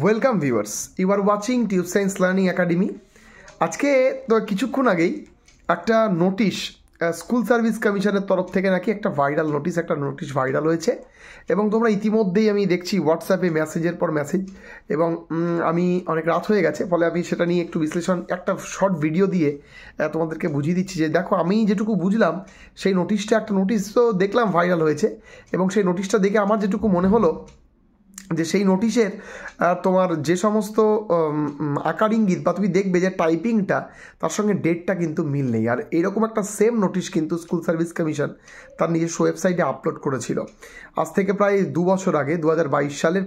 welcome viewers you are watching tube science learning academy আজকে তো কিছুক্ষণ আগেই একটা নোটিশ স্কুল সার্ভিস কমিশনের তরফ থেকে নাকি একটা ভাইরাল নোটিশ একটা নোটিশ ভাইরাল হয়েছে এবং তোমরা ইতিমধ্যেই আমি দেখছি হোয়াটসঅ্যাপে মেসেজের পর মেসেজ এবং আমি অনেক রাত হয়ে গেছে ফলে আমি সেটা নিয়ে একটু বিশ্লেষণ একটা শর্ট ভিডিও দিয়ে তোমাদেরকে বুঝিয়ে দিচ্ছি যে দেখো আমি যেটুকু বুঝলাম সেই নোটিশটা একটা নোটিশ তো দেখলাম ভাইরাল হয়েছে এবং সেই নোটিশটা দেখে আমার যেটুকু মনে হলো যে সেই নোটিশের তোমার যে সমস্ত আকার ইঙ্গিত বা তুমি দেখবে যে টাইপিংটা তার সঙ্গে ডেটটা কিন্তু মিল নেই আর এরকম একটা সেম নোটিশ কিন্তু স্কুল সার্ভিস কমিশন তার নিজস্ব ওয়েবসাইটে আপলোড করেছিল আজ থেকে প্রায় দু বছর আগে দু সালের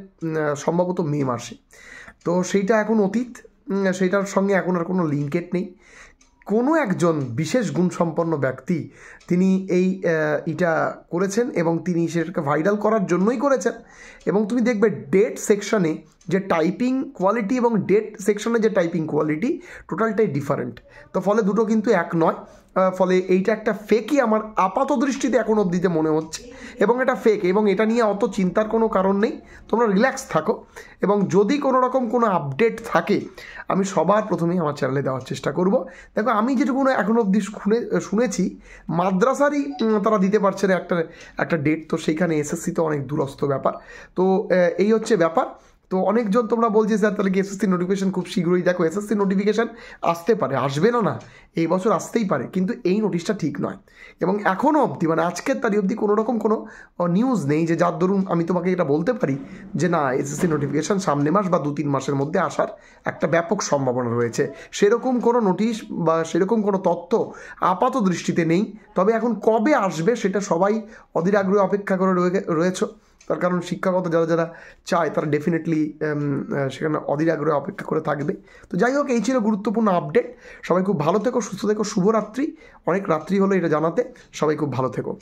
সম্ভবত মে মাসে তো সেইটা এখন অতীত সেইটার সঙ্গে এখন আর কোনো লিঙ্কেট নেই কোনো একজন বিশেষ গুণসম্পন্ন ব্যক্তি তিনি এই এটা করেছেন এবং তিনি সেটাকে ভাইরাল করার জন্যই করেছেন এবং তুমি দেখবে ডেট সেকশনে যে টাইপিং কোয়ালিটি এবং ডেট সেকশনের যে টাইপিং কোয়ালিটি টোটালটাই ডিফারেন্ট তো ফলে দুটো কিন্তু এক নয় ফলে এইটা একটা ফেকই আমার আপাত দৃষ্টিতে এখন অবধিতে মনে হচ্ছে এবং এটা ফেক এবং এটা নিয়ে অত চিন্তার কোনো কারণ নেই তোমরা রিল্যাক্স থাকো এবং যদি কোনো রকম কোনো আপডেট থাকে আমি সবার প্রথমেই আমার চ্যানেলে দেওয়ার চেষ্টা করব দেখো আমি যেটুকু এখন অবধি শুনে শুনেছি মাদ্রাসারই তারা দিতে পারছে না একটা একটা ডেট তো সেইখানে এসএসসি তো অনেক দুরস্থ ব্যাপার তো এই হচ্ছে ব্যাপার তো অনেকজন তোমরা বলছি স্যার তাহলে কি এসএসসি নোটিফিকেশান খুব শীঘ্রই দেখো এসএসসি নোটিফিকেশান আসতে পারে আসবে না না এই বছর আসতেই পারে কিন্তু এই নোটিশটা ঠিক নয় এবং এখনও অবধি মানে আজকের তারিখ অবধি কোনো রকম কোনো নিউজ নেই যে যার দরুন আমি তোমাকে এটা বলতে পারি যে না এসএসসি নোটিফিকেশান সামনে মাস বা দু তিন মাসের মধ্যে আসার একটা ব্যাপক সম্ভাবনা রয়েছে সেরকম কোনো নোটিশ বা সেরকম কোনো তথ্য আপাত দৃষ্টিতে নেই তবে এখন কবে আসবে সেটা সবাই অধীর আগ্রহে অপেক্ষা করে রয়েছে তার কারণ শিক্ষাগত যারা যারা চায় তারা ডেফিনেটলি সেখানে অধীর আগ্রহে অপেক্ষা করে থাকবে তো যাই হোক এই ছিল গুরুত্বপূর্ণ আপডেট সবাই খুব ভালো থেকো সুস্থ থেকো শুভরাত্রি অনেক রাত্রি হলো এটা জানাতে সবাই খুব ভালো থেকো